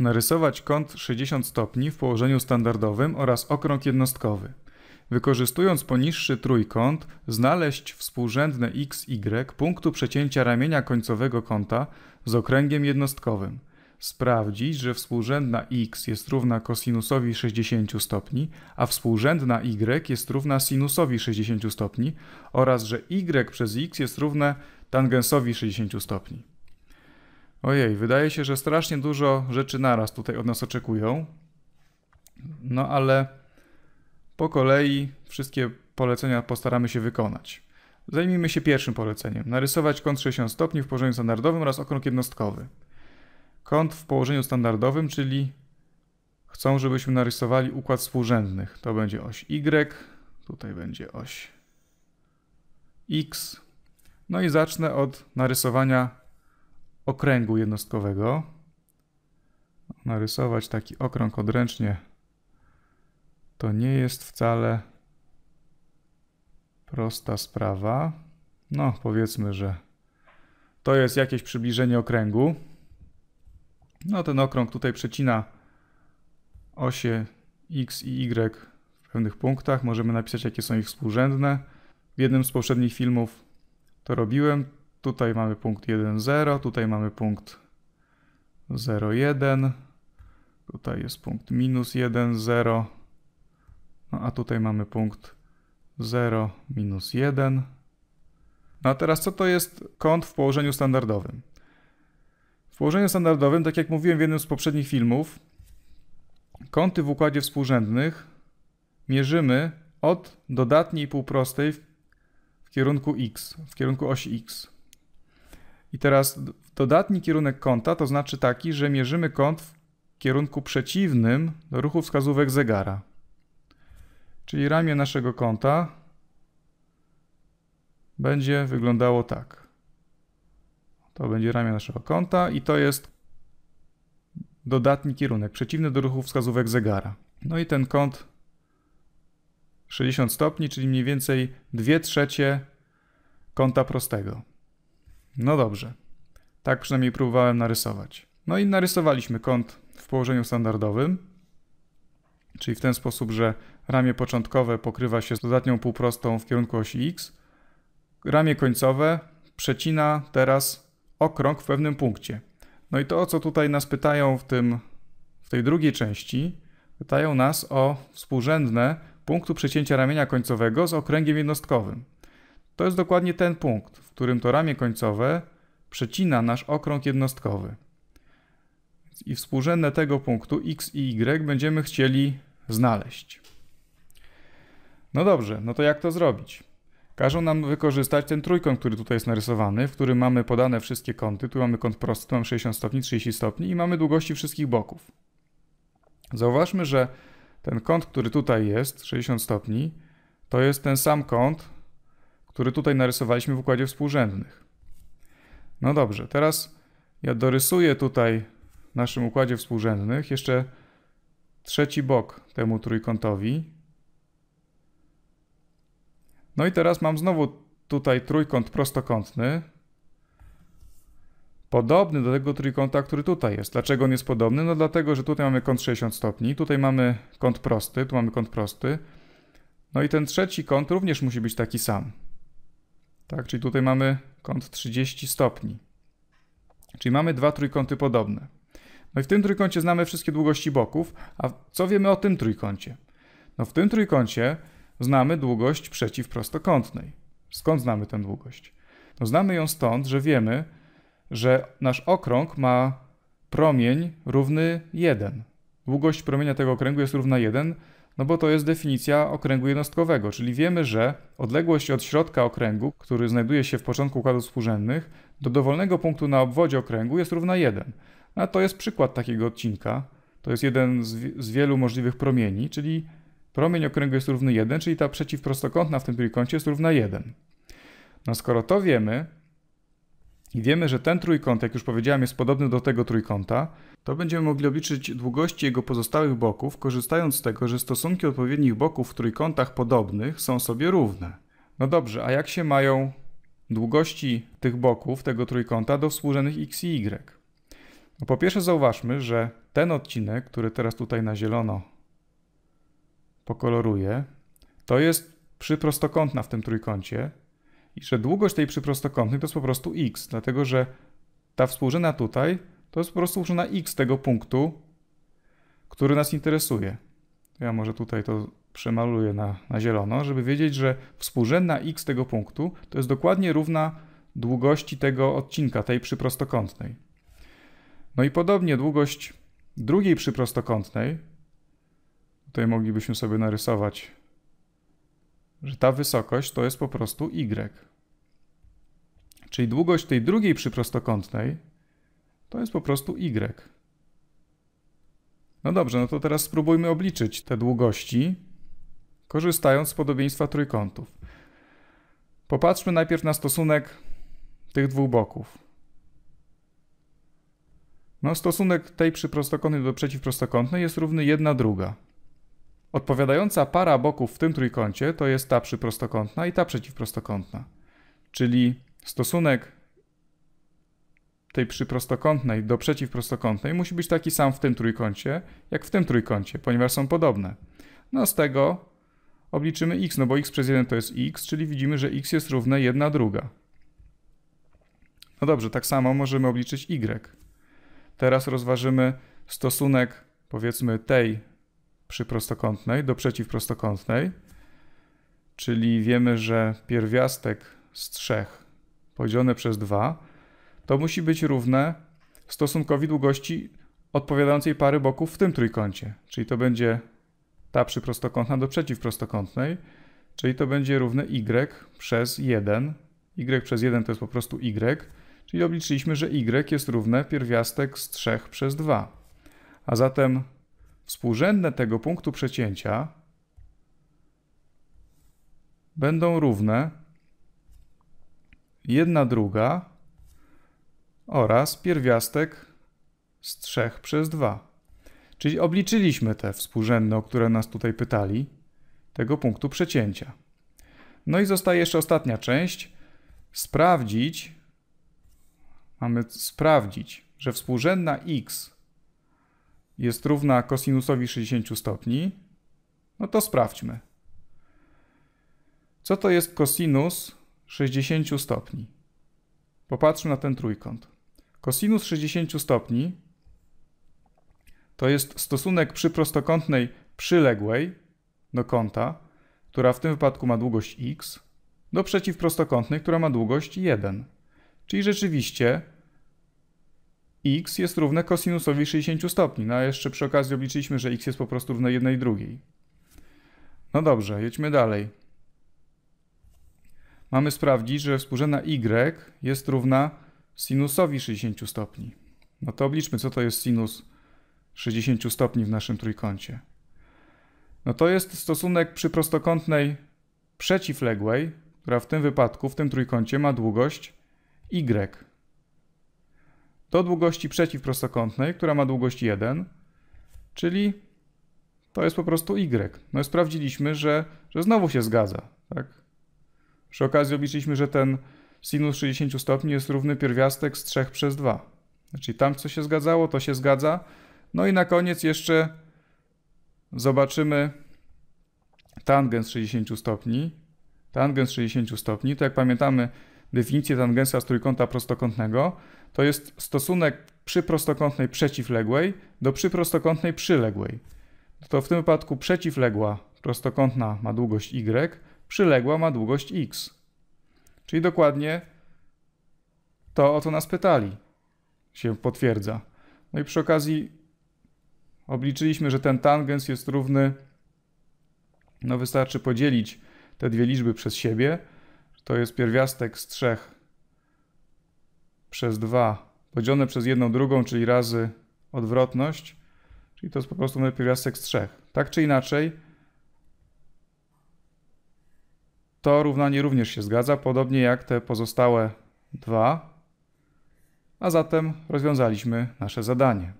Narysować kąt 60 stopni w położeniu standardowym oraz okrąg jednostkowy. Wykorzystując poniższy trójkąt, znaleźć współrzędne y punktu przecięcia ramienia końcowego kąta z okręgiem jednostkowym. Sprawdzić, że współrzędna x jest równa kosinusowi 60 stopni, a współrzędna y jest równa sinusowi 60 stopni oraz że y przez x jest równe tangensowi 60 stopni. Ojej, wydaje się, że strasznie dużo rzeczy naraz tutaj od nas oczekują. No ale po kolei wszystkie polecenia postaramy się wykonać. Zajmijmy się pierwszym poleceniem. Narysować kąt 60 stopni w położeniu standardowym oraz okrąg jednostkowy. Kąt w położeniu standardowym, czyli chcą, żebyśmy narysowali układ współrzędnych. To będzie oś Y, tutaj będzie oś X. No i zacznę od narysowania okręgu jednostkowego. Narysować taki okrąg odręcznie to nie jest wcale prosta sprawa. No, powiedzmy, że to jest jakieś przybliżenie okręgu. No, ten okrąg tutaj przecina osie x i y w pewnych punktach. Możemy napisać, jakie są ich współrzędne. W jednym z poprzednich filmów to robiłem. Tutaj mamy punkt 1,0, tutaj mamy punkt 0,1, tutaj jest punkt minus 1,0, no a tutaj mamy punkt 0, minus 1. No a teraz co to jest kąt w położeniu standardowym? W położeniu standardowym, tak jak mówiłem w jednym z poprzednich filmów, kąty w układzie współrzędnych mierzymy od dodatniej półprostej w kierunku x, w kierunku osi x. I teraz dodatni kierunek kąta to znaczy taki, że mierzymy kąt w kierunku przeciwnym do ruchu wskazówek zegara. Czyli ramię naszego kąta będzie wyglądało tak. To będzie ramię naszego kąta i to jest dodatni kierunek, przeciwny do ruchu wskazówek zegara. No i ten kąt 60 stopni, czyli mniej więcej 2 trzecie kąta prostego. No dobrze. Tak przynajmniej próbowałem narysować. No i narysowaliśmy kąt w położeniu standardowym, czyli w ten sposób, że ramię początkowe pokrywa się z dodatnią półprostą w kierunku osi x, ramię końcowe przecina teraz okrąg w pewnym punkcie. No i to, o co tutaj nas pytają w, tym, w tej drugiej części, pytają nas o współrzędne punktu przecięcia ramienia końcowego z okręgiem jednostkowym. To jest dokładnie ten punkt, w którym to ramię końcowe przecina nasz okrąg jednostkowy. I współrzędne tego punktu x i y będziemy chcieli znaleźć. No dobrze, no to jak to zrobić? Każą nam wykorzystać ten trójkąt, który tutaj jest narysowany, w którym mamy podane wszystkie kąty. Tu mamy kąt prosty, tu mamy 60 stopni, 30 stopni i mamy długości wszystkich boków. Zauważmy, że ten kąt, który tutaj jest, 60 stopni, to jest ten sam kąt, który tutaj narysowaliśmy w układzie współrzędnych. No dobrze, teraz ja dorysuję tutaj w naszym układzie współrzędnych jeszcze trzeci bok temu trójkątowi. No i teraz mam znowu tutaj trójkąt prostokątny, podobny do tego trójkąta, który tutaj jest. Dlaczego on jest podobny? No dlatego, że tutaj mamy kąt 60 stopni, tutaj mamy kąt prosty, tu mamy kąt prosty. No i ten trzeci kąt również musi być taki sam. Tak, czyli tutaj mamy kąt 30 stopni. Czyli mamy dwa trójkąty podobne. No i w tym trójkącie znamy wszystkie długości boków, a co wiemy o tym trójkącie? No w tym trójkącie znamy długość przeciwprostokątnej. Skąd znamy tę długość? No znamy ją stąd, że wiemy, że nasz okrąg ma promień równy 1. Długość promienia tego okręgu jest równa 1, no bo to jest definicja okręgu jednostkowego, czyli wiemy, że odległość od środka okręgu, który znajduje się w początku układów współrzędnych, do dowolnego punktu na obwodzie okręgu jest równa 1. No a to jest przykład takiego odcinka. To jest jeden z, z wielu możliwych promieni, czyli promień okręgu jest równy 1, czyli ta przeciwprostokątna w tym trójkącie jest równa 1. No skoro to wiemy, i wiemy, że ten trójkąt, jak już powiedziałem, jest podobny do tego trójkąta, to będziemy mogli obliczyć długości jego pozostałych boków, korzystając z tego, że stosunki odpowiednich boków w trójkątach podobnych są sobie równe. No dobrze, a jak się mają długości tych boków tego trójkąta do współrzędnych x i y? No po pierwsze zauważmy, że ten odcinek, który teraz tutaj na zielono pokoloruję, to jest przyprostokątna w tym trójkącie, i że długość tej przyprostokątnej to jest po prostu x, dlatego że ta współrzędna tutaj to jest po prostu współrzędna x tego punktu, który nas interesuje. Ja może tutaj to przemaluję na, na zielono, żeby wiedzieć, że współrzędna x tego punktu to jest dokładnie równa długości tego odcinka, tej przyprostokątnej. No i podobnie długość drugiej przyprostokątnej, tutaj moglibyśmy sobie narysować że ta wysokość to jest po prostu y. Czyli długość tej drugiej przyprostokątnej to jest po prostu y. No dobrze, no to teraz spróbujmy obliczyć te długości, korzystając z podobieństwa trójkątów. Popatrzmy najpierw na stosunek tych dwóch boków. No, stosunek tej przyprostokątnej do przeciwprostokątnej jest równy 1 druga. Odpowiadająca para boków w tym trójkącie to jest ta przyprostokątna i ta przeciwprostokątna. Czyli stosunek tej przyprostokątnej do przeciwprostokątnej musi być taki sam w tym trójkącie, jak w tym trójkącie, ponieważ są podobne. No z tego obliczymy x, no bo x przez 1 to jest x, czyli widzimy, że x jest równe 1 druga. No dobrze, tak samo możemy obliczyć y. Teraz rozważymy stosunek powiedzmy tej przy prostokątnej do przeciwprostokątnej, czyli wiemy, że pierwiastek z 3 podzielone przez 2 to musi być równe stosunkowi długości odpowiadającej pary boków w tym trójkącie. Czyli to będzie ta przyprostokątna do przeciwprostokątnej, czyli to będzie równe y przez 1. y przez 1 to jest po prostu y, czyli obliczyliśmy, że y jest równe pierwiastek z 3 przez 2. A zatem współrzędne tego punktu przecięcia będą równe jedna druga oraz pierwiastek z 3 przez 2. Czyli obliczyliśmy te współrzędne, o które nas tutaj pytali, tego punktu przecięcia. No i zostaje jeszcze ostatnia część. Sprawdzić, mamy sprawdzić, że współrzędna x jest równa kosinusowi 60 stopni, no to sprawdźmy. Co to jest kosinus 60 stopni? Popatrzmy na ten trójkąt. Kosinus 60 stopni to jest stosunek przy prostokątnej przyległej do kąta, która w tym wypadku ma długość x, do przeciwprostokątnej, która ma długość 1. Czyli rzeczywiście x jest równe kosinusowi 60 stopni. No a jeszcze przy okazji obliczyliśmy, że x jest po prostu równe jednej drugiej. No dobrze, jedźmy dalej. Mamy sprawdzić, że współrzędna y jest równa sinusowi 60 stopni. No to obliczmy, co to jest sinus 60 stopni w naszym trójkącie. No to jest stosunek przy prostokątnej przeciwległej, która w tym wypadku, w tym trójkącie ma długość y do długości przeciwprostokątnej, która ma długość 1, czyli to jest po prostu y. No i sprawdziliśmy, że, że znowu się zgadza. Tak? Przy okazji obliczyliśmy, że ten sinus 60 stopni jest równy pierwiastek z 3 przez 2. Czyli tam, co się zgadzało, to się zgadza. No i na koniec jeszcze zobaczymy tangens 60 stopni. Tangens 60 stopni, to jak pamiętamy, definicję tangensa z trójkąta prostokątnego, to jest stosunek przy prostokątnej przeciwległej do przyprostokątnej przyległej. To w tym wypadku przeciwległa prostokątna ma długość y, przyległa ma długość x. Czyli dokładnie to, o co nas pytali, się potwierdza. No i przy okazji obliczyliśmy, że ten tangens jest równy, no wystarczy podzielić te dwie liczby przez siebie, to jest pierwiastek z 3 przez 2 podzielone przez jedną drugą, czyli razy odwrotność, czyli to jest po prostu pierwiastek z 3. Tak czy inaczej, to równanie również się zgadza, podobnie jak te pozostałe dwa, a zatem rozwiązaliśmy nasze zadanie.